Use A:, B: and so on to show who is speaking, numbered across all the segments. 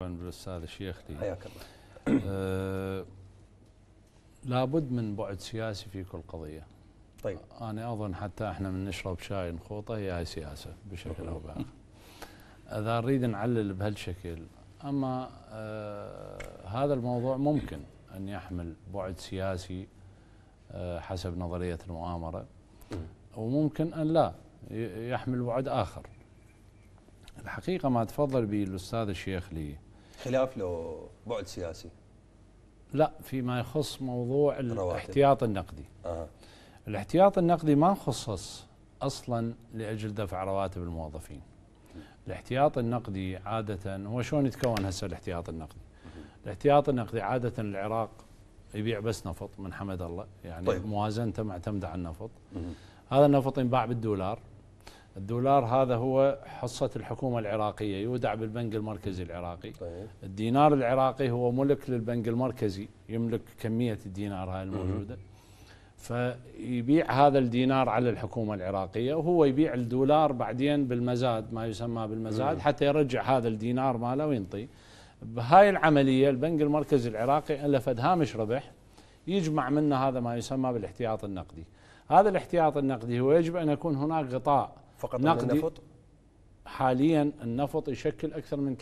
A: بالاستاذ الشيخ لي حياك الله أه لابد من بعد سياسي في كل قضية طيب أنا أظن حتى إحنا من نشرب شاي نخوطه هي هاي سياسة بشكل أو بآخر إذا نريد نعلل بهالشكل أما أه هذا الموضوع ممكن أن يحمل بعد سياسي أه حسب نظرية المؤامرة وممكن أن لا يحمل بعد آخر الحقيقة ما تفضل به الأستاذ الشيخ لي خلاف له بعد سياسي لا فيما يخص موضوع الرواتب. الاحتياط النقدي آه. الاحتياط النقدي ما خصص اصلا لاجل دفع رواتب الموظفين الاحتياط النقدي عاده هو شلون يتكون هسه الاحتياط النقدي الاحتياط النقدي عاده العراق يبيع بس نفط من حمد الله يعني طيب. موازنته معتمده على النفط هذا النفط ينباع بالدولار الدولار هذا هو حصة الحكومة العراقية يودع بالبنك المركزي العراقي طيب. الدينار العراقي هو ملك للبنك المركزي يملك كمية الدينار هاي الموجودة فيبيع هذا الدينار على الحكومة العراقية وهو يبيع الدولار بعدين بالمزاد ما يسمى بالمزاد حتى يرجع هذا الدينار ماله وينطي بهاي العملية البنك المركزي العراقي ألف هامش ربح يجمع منه هذا ما يسمى بالاحتياط النقدي هذا الاحتياط النقدي هو يجب أن يكون هناك غطاء فقط نقدي النفط حاليا النفط يشكل اكثر من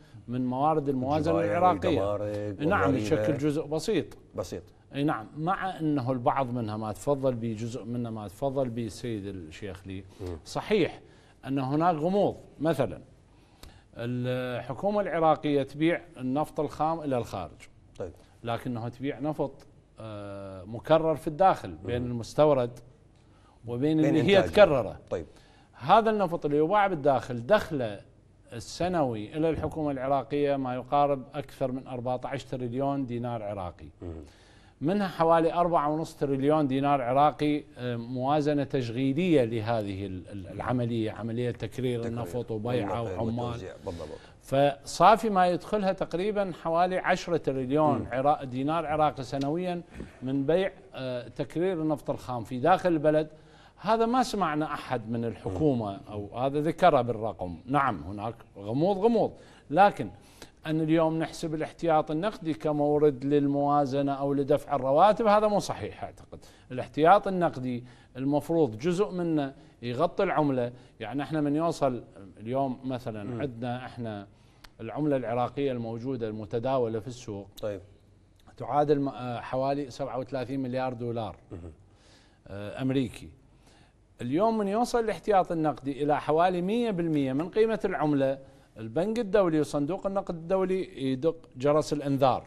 A: 93% من موارد الموازنه العراقيه نعم يشكل جزء بسيط بسيط اي نعم مع انه البعض منها ما تفضل بجزء منها ما تفضل به السيد الشيخ لي صحيح ان هناك غموض مثلا الحكومه العراقيه تبيع النفط الخام الى الخارج طيب لكنها تبيع نفط آه، مكرر في الداخل بين المستورد وبين اللي هي تكرره طيب هذا النفط اللي يباع بالداخل دخله السنوي الى الحكومه العراقيه ما يقارب اكثر من 14 تريليون دينار عراقي منها حوالي 4.5 تريليون دينار عراقي آه، موازنه تشغيليه لهذه العمليه عمليه تكرير, تكرير النفط وبيعه وعمال فصافي ما يدخلها تقريبا حوالي 10 تريليون دينار عراقي سنويا من بيع آه، تكرير النفط الخام في داخل البلد هذا ما سمعنا احد من الحكومه او هذا ذكره بالرقم نعم هناك غموض غموض لكن ان اليوم نحسب الاحتياط النقدي كمورد للموازنه او لدفع الرواتب هذا مو صحيح اعتقد الاحتياط النقدي المفروض جزء منه يغطي العمله يعني احنا من يوصل اليوم مثلا عندنا احنا العمله العراقيه الموجوده المتداوله في السوق طيب تعادل آه، حوالي 37 مليار دولار آه، امريكي اليوم من يوصل الاحتياط النقدي إلى حوالي 100% من قيمة العملة البنك الدولي وصندوق النقد الدولي يدق جرس الانذار